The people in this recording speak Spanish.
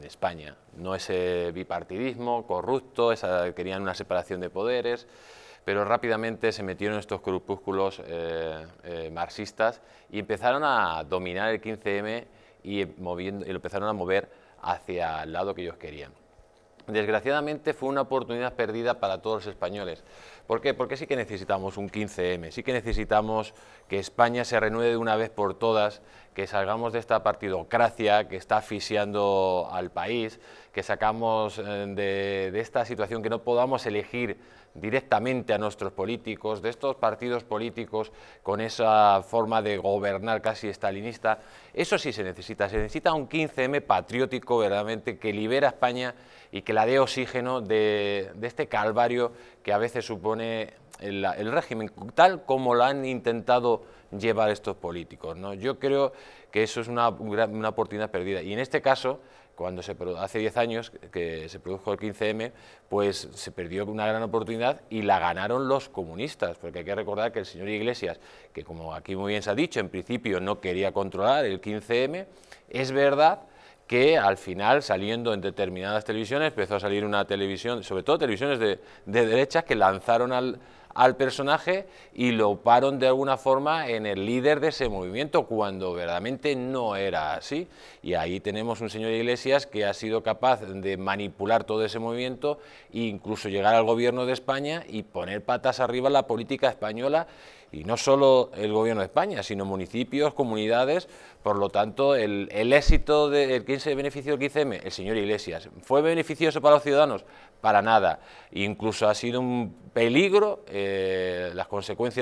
en España. No ese bipartidismo corrupto, querían una separación de poderes, pero rápidamente se metieron estos grupúsculos eh, eh, marxistas y empezaron a dominar el 15M y, y lo empezaron a mover hacia el lado que ellos querían. Desgraciadamente fue una oportunidad perdida para todos los españoles. ¿Por qué? Porque sí que necesitamos un 15M, sí que necesitamos que España se renueve de una vez por todas, que salgamos de esta partidocracia que está asfixiando al país, que sacamos eh, de, esta situación, que no podamos elegir directamente a nuestros políticos, de estos partidos políticos con esa forma de gobernar casi estalinista, eso sí se necesita, se necesita un 15M patriótico verdaderamente que libera a España y que la dé oxígeno de este calvario que a veces supone el, régimen, tal como lo han intentado llevar estos políticos. ¿no? Yo creo que eso es una, oportunidad perdida. Y en este caso, cuando se, hace 10 años que se produjo el 15M, pues se perdió una gran oportunidad y la ganaron los comunistas, porque hay que recordar que el señor Iglesias, que como aquí muy bien se ha dicho, en principio no quería controlar el 15M, es verdad que al final, saliendo en determinadas televisiones, empezó a salir una televisión, sobre todo televisiones de, de derechas, que lanzaron al, al personaje y lo pararon de alguna forma en el líder de ese movimiento, cuando verdaderamente no era así. Y ahí tenemos un señor Iglesias que ha sido capaz de manipular todo ese movimiento e incluso llegar al gobierno de España y poner patas arriba la política española y no solo el gobierno de España, sino municipios, comunidades, por lo tanto el, el éxito del 15 de beneficio del 15M, el señor Iglesias, ¿fue beneficioso para los ciudadanos? Para nada, incluso ha sido un peligro eh, las consecuencias